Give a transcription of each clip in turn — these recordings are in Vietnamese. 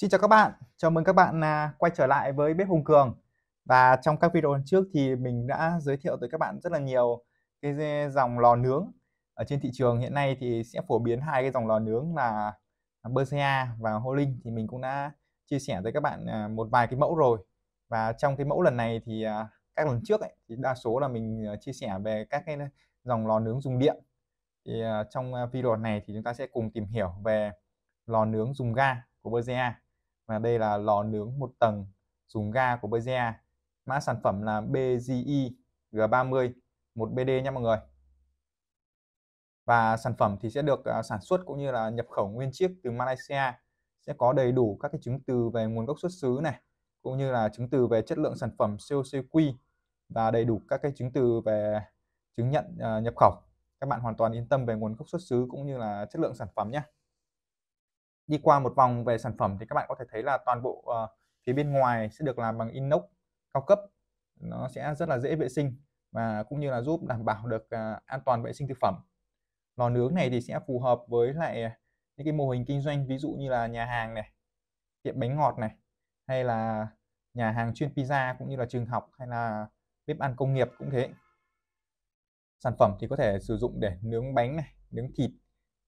Xin chào các bạn, chào mừng các bạn à, quay trở lại với Bếp Hùng Cường Và trong các video trước thì mình đã giới thiệu tới các bạn rất là nhiều cái dòng lò nướng Ở trên thị trường hiện nay thì sẽ phổ biến hai cái dòng lò nướng là Bersia và Holling Thì mình cũng đã chia sẻ tới các bạn à, một vài cái mẫu rồi Và trong cái mẫu lần này thì à, các lần trước ấy, thì đa số là mình chia sẻ về các cái dòng lò nướng dùng điện Thì trong video này thì chúng ta sẽ cùng tìm hiểu về lò nướng dùng ga của Bersia và đây là lò nướng một tầng dùng ga của BZA mã sản phẩm là BZI e G30 một BD nha mọi người và sản phẩm thì sẽ được à, sản xuất cũng như là nhập khẩu nguyên chiếc từ Malaysia sẽ có đầy đủ các cái chứng từ về nguồn gốc xuất xứ này cũng như là chứng từ về chất lượng sản phẩm COCQ và đầy đủ các cái chứng từ về chứng nhận à, nhập khẩu các bạn hoàn toàn yên tâm về nguồn gốc xuất xứ cũng như là chất lượng sản phẩm nhé đi qua một vòng về sản phẩm thì các bạn có thể thấy là toàn bộ uh, phía bên ngoài sẽ được làm bằng inox cao cấp nó sẽ rất là dễ vệ sinh và cũng như là giúp đảm bảo được uh, an toàn vệ sinh thực phẩm lò nướng này thì sẽ phù hợp với lại những cái mô hình kinh doanh ví dụ như là nhà hàng này tiệm bánh ngọt này hay là nhà hàng chuyên pizza cũng như là trường học hay là bếp ăn công nghiệp cũng thế sản phẩm thì có thể sử dụng để nướng bánh này nướng thịt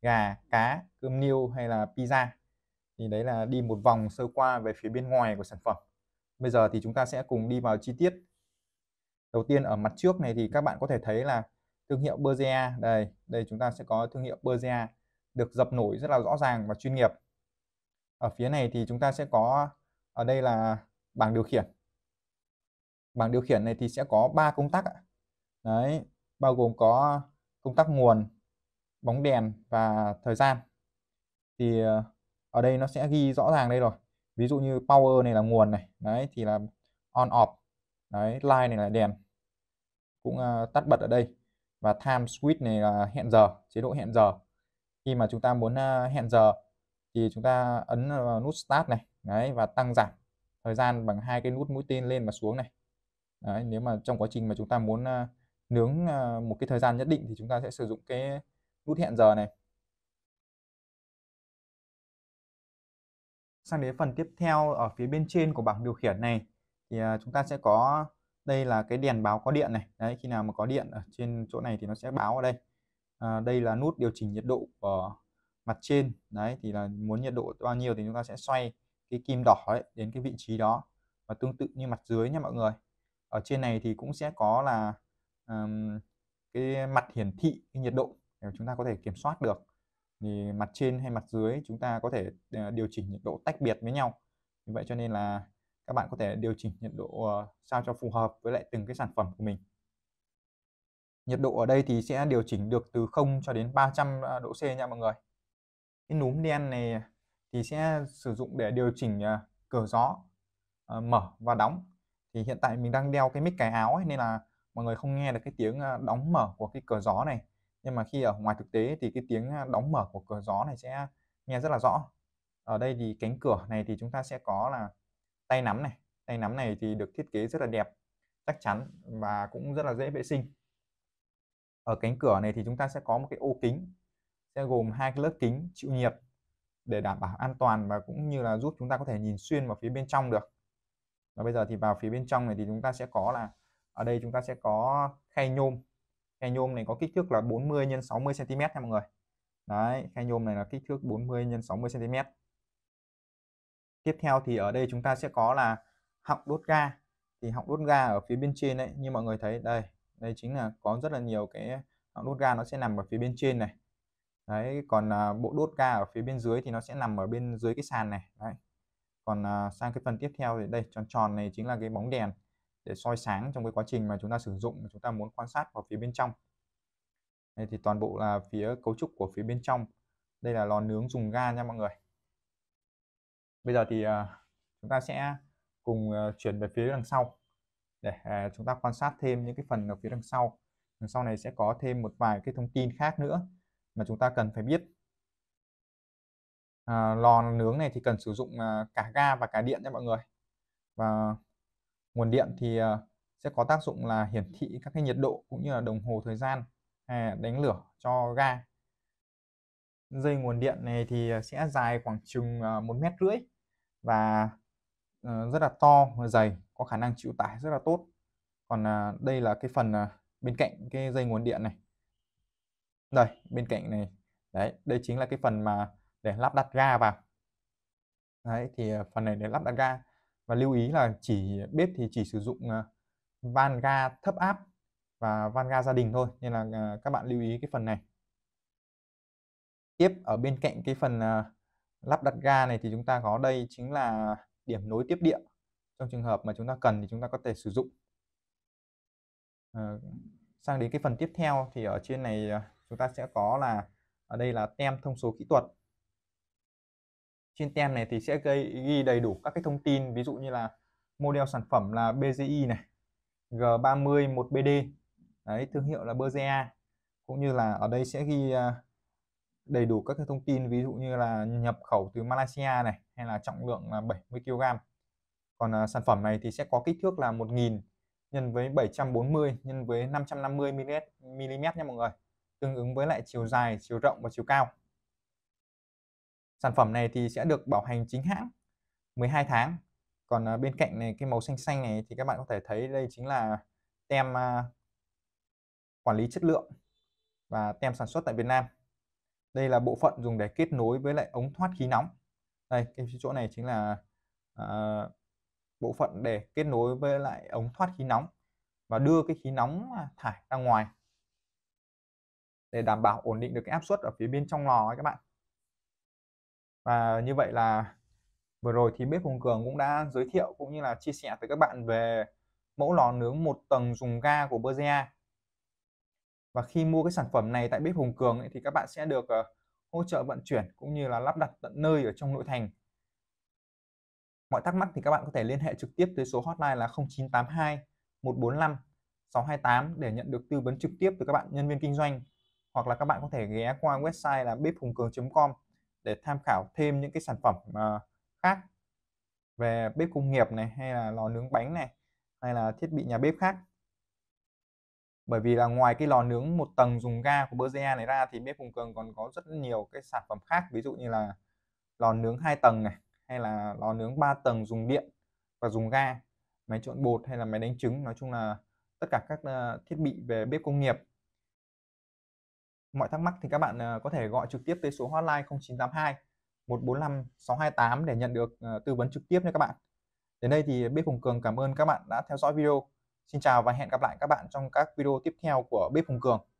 gà cá cơm niêu hay là pizza thì đấy là đi một vòng sơ qua về phía bên ngoài của sản phẩm bây giờ thì chúng ta sẽ cùng đi vào chi tiết đầu tiên ở mặt trước này thì các bạn có thể thấy là thương hiệu Bergea đây đây chúng ta sẽ có thương hiệu Bergea được dập nổi rất là rõ ràng và chuyên nghiệp ở phía này thì chúng ta sẽ có ở đây là bảng điều khiển bảng điều khiển này thì sẽ có ba công tắc đấy bao gồm có công tắc nguồn bóng đèn và thời gian thì ờ, ở đây nó sẽ ghi rõ ràng đây rồi ví dụ như power này là nguồn này đấy thì là on off đấy line này là đèn cũng uh, tắt bật ở đây và time switch này là hẹn giờ chế độ hẹn giờ khi mà chúng ta muốn uh, hẹn giờ thì chúng ta ấn uh, nút start này đấy và tăng giảm thời gian bằng hai cái nút mũi tên lên và xuống này đấy nếu mà trong quá trình mà chúng ta muốn uh, nướng uh, một cái thời gian nhất định thì chúng ta sẽ sử dụng cái nút hẹn giờ này sang đến phần tiếp theo ở phía bên trên của bảng điều khiển này thì à, chúng ta sẽ có đây là cái đèn báo có điện này đấy khi nào mà có điện ở trên chỗ này thì nó sẽ báo ở đây à, đây là nút điều chỉnh nhiệt độ của mặt trên đấy thì là muốn nhiệt độ bao nhiêu thì chúng ta sẽ xoay cái kim đỏ ấy đến cái vị trí đó và tương tự như mặt dưới nha mọi người ở trên này thì cũng sẽ có là um, cái mặt hiển thị cái nhiệt độ Ờ, chúng ta có thể kiểm soát được thì mặt trên hay mặt dưới chúng ta có thể ờ, điều chỉnh nhiệt độ tách biệt với nhau như vậy cho nên là các bạn có thể điều chỉnh nhiệt độ ờ, sao cho phù hợp với lại từng cái sản phẩm của mình nhiệt độ ở đây thì sẽ điều chỉnh được từ 0 cho đến 300 độ C nha mọi người cái núm đen này thì sẽ sử dụng để điều chỉnh cửa gió mở và đóng thì hiện tại mình đang đeo cái mic cái áo ấy, nên là mọi người không nghe được cái tiếng đóng mở của cái cửa gió này nhưng mà khi ở ngoài thực tế thì cái tiếng đóng mở của cửa gió này sẽ nghe rất là rõ ở đây thì cánh cửa này thì chúng ta sẽ có là tay nắm này tay nắm này thì được thiết kế rất là đẹp chắc chắn và cũng rất là dễ vệ sinh ở cánh cửa này thì chúng ta sẽ có một cái ô kính sẽ gồm hai cái lớp kính chịu nhiệt để đảm bảo an toàn và cũng như là giúp chúng ta có thể nhìn xuyên vào phía bên trong được và bây giờ thì vào phía bên trong này thì chúng ta sẽ có là ở đây chúng ta sẽ có khay nhôm khe nhôm này có kích thước là 40 x 60 cm nha mọi người đấy khe nhôm này là kích thước 40 x 60 cm tiếp theo thì ở đây chúng ta sẽ có là họng đốt ga thì họng đốt ga ở phía bên trên đấy như mọi người thấy đây đây chính là có rất là nhiều cái họng đốt ga nó sẽ nằm ở phía bên trên này đấy còn à, bộ đốt ga ở phía bên dưới thì nó sẽ nằm ở bên dưới cái sàn này đấy còn à, sang cái phần tiếp theo thì đây tròn tròn này chính là cái bóng đèn để soi sáng trong cái quá trình mà chúng ta sử dụng chúng ta muốn quan sát vào phía bên trong đây thì toàn bộ là phía cấu trúc của phía bên trong đây là lò nướng dùng ga nha mọi người bây giờ thì uh, chúng ta sẽ cùng uh, chuyển về phía đằng sau để uh, chúng ta quan sát thêm những cái phần ở phía đằng sau đằng sau này sẽ có thêm một vài cái thông tin khác nữa mà chúng ta cần phải biết à, lò nướng này thì cần sử dụng à, cả ga và cả điện nha mọi người và nguồn điện thì ờ, sẽ có tác dụng là hiển thị các cái nhiệt độ cũng như là đồng hồ thời gian à, đánh lửa cho ga dây nguồn điện này thì sẽ dài khoảng chừng ờ, một mét rưỡi và ờ, rất là to và dày có khả năng chịu tải rất là tốt còn đây là cái phần bên cạnh cái dây nguồn điện này đây bên cạnh này đấy đây chính là cái phần mà để lắp đặt ga vào đấy thì phần này để lắp đặt ga và lưu ý là chỉ bếp thì chỉ sử dụng à, van ga thấp áp và van ga gia đình thôi nên là à, các bạn lưu ý cái phần này tiếp ở bên cạnh cái phần à, lắp đặt ga này thì chúng ta có đây chính là điểm nối tiếp địa trong trường hợp mà chúng ta cần thì chúng ta có thể sử dụng à, sang đến cái phần tiếp theo thì ở trên này chúng ta sẽ có là ở đây là tem thông số kỹ thuật trên tem này thì sẽ gây ghi đầy đủ các cái thông tin ví dụ như là model sản phẩm là BGI này G30 1BD đấy thương hiệu là BZA cũng như là ở đây sẽ ghi à, đầy đủ các cái thông tin ví dụ như là nhập khẩu từ Malaysia này hay là trọng lượng là 70 kg còn à, sản phẩm này thì sẽ có kích thước là 1000 nhân với 740 nhân với 550 mm nha mọi người tương ứng với lại chiều dài chiều rộng và chiều cao sản phẩm này thì sẽ được bảo hành chính hãng 12 tháng còn à, bên cạnh này cái màu xanh xanh này thì các bạn có thể thấy đây chính là tem à, quản lý chất lượng và tem sản xuất tại Việt Nam đây là bộ phận dùng để kết nối với lại ống thoát khí nóng đây cái chỗ này chính là uh, bộ phận để kết nối với lại ống thoát khí nóng và đưa cái khí nóng thải ra ngoài để đảm bảo ổn định được cái áp suất ở phía bên trong lò các bạn và như vậy là vừa rồi thì bếp Hùng Cường cũng đã giới thiệu cũng như là chia sẻ với các bạn về mẫu lò nướng một tầng dùng ga của Bergia và khi mua cái sản phẩm này tại bếp Hùng Cường ấy, thì các bạn sẽ được uh, hỗ trợ vận chuyển cũng như là lắp đặt tận nơi ở trong nội thành mọi thắc mắc thì các bạn có thể liên hệ trực tiếp tới số hotline là 0982 145 628 để nhận được tư vấn trực tiếp từ các bạn nhân viên kinh doanh hoặc là các bạn có thể ghé qua website là bếp hùng cường com để tham khảo thêm những cái sản phẩm uh, khác về bếp công nghiệp này hay là lò nướng bánh này hay là thiết bị nhà bếp khác bởi vì là ngoài cái lò nướng một tầng dùng ga của Bergea này ra thì bếp Hùng Cường còn có rất nhiều cái sản phẩm khác ví dụ như là lò nướng hai tầng này hay là lò nướng 3 tầng dùng điện và dùng ga máy trộn bột hay là máy đánh trứng nói chung là tất cả các ờ, thiết bị về bếp công nghiệp mọi thắc mắc thì các bạn ờ, có thể gọi trực tiếp tới số hotline 0982 145 628 để nhận được ờ, tư vấn trực tiếp nha các bạn. Đến đây thì Bếp Hùng Cường cảm ơn các bạn đã theo dõi video. Xin chào và hẹn gặp lại các bạn trong các video tiếp theo của Bếp Hùng Cường.